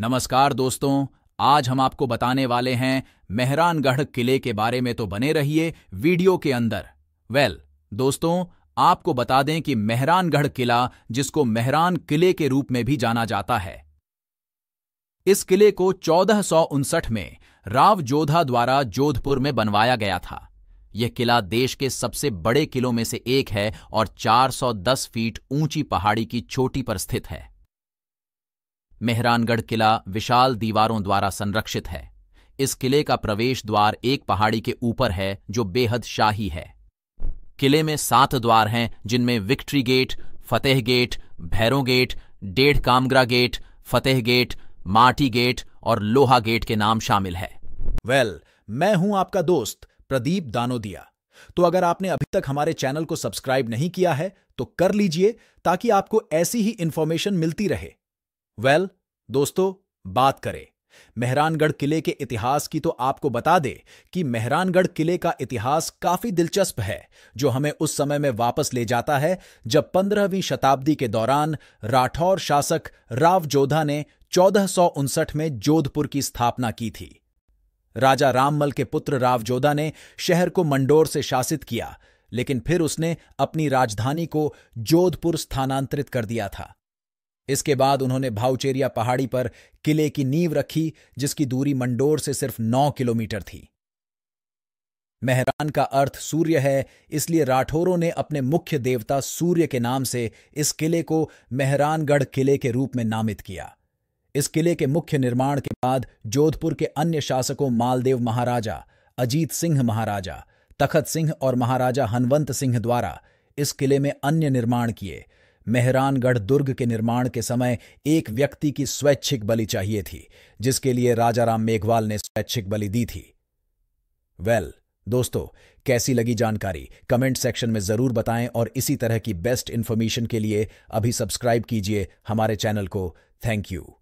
नमस्कार दोस्तों आज हम आपको बताने वाले हैं मेहरानगढ़ किले के बारे में तो बने रहिए वीडियो के अंदर वेल well, दोस्तों आपको बता दें कि मेहरानगढ़ किला जिसको मेहरान किले के रूप में भी जाना जाता है इस किले को चौदह में राव जोधा द्वारा जोधपुर में बनवाया गया था यह किला देश के सबसे बड़े किलों में से एक है और 410 फीट ऊंची पहाड़ी की चोटी पर स्थित है मेहरानगढ़ किला विशाल दीवारों द्वारा संरक्षित है इस किले का प्रवेश द्वार एक पहाड़ी के ऊपर है जो बेहद शाही है किले में सात द्वार हैं जिनमें victory gate Fateh gate Bhairon gate डेढ़ Kamgara gate Fateh gate Mati gate और लोहा गेट के नाम शामिल है वेल well, मैं हूं आपका दोस्त प्रदीप दानोदिया तो अगर आपने अभी तक हमारे चैनल को सब्सक्राइब नहीं किया है तो कर लीजिए ताकि आपको ऐसी ही इंफॉर्मेशन मिलती रहे वेल well, दोस्तों बात करें मेहरानगढ़ किले के इतिहास की तो आपको बता दे कि मेहरानगढ़ किले का इतिहास काफी दिलचस्प है जो हमें उस समय में वापस ले जाता है जब पंद्रहवीं शताब्दी के दौरान राठौर शासक राव जोधा ने चौदह में जोधपुर की स्थापना की थी राजा राममल के पुत्र रावजोधा ने शहर को मंडोर से शासित किया लेकिन फिर उसने अपनी राजधानी को जोधपुर स्थानांतरित कर दिया था इसके बाद उन्होंने भाउचेरिया पहाड़ी पर किले की नींव रखी जिसकी दूरी मंडोर से सिर्फ नौ किलोमीटर थी मेहरान का अर्थ सूर्य है इसलिए राठौरों ने अपने मुख्य देवता सूर्य के नाम से इस किले को मेहरानगढ़ किले के रूप में नामित किया इस किले के मुख्य निर्माण के बाद जोधपुर के अन्य शासकों मालदेव महाराजा अजीत सिंह महाराजा तखत सिंह और महाराजा हनवंत सिंह द्वारा इस किले में अन्य निर्माण किए मेहरानगढ़ दुर्ग के निर्माण के समय एक व्यक्ति की स्वैच्छिक बलि चाहिए थी जिसके लिए राजाराम मेघवाल ने स्वैच्छिक बलि दी थी वेल well, दोस्तों कैसी लगी जानकारी कमेंट सेक्शन में जरूर बताएं और इसी तरह की बेस्ट इन्फॉर्मेशन के लिए अभी सब्सक्राइब कीजिए हमारे चैनल को थैंक यू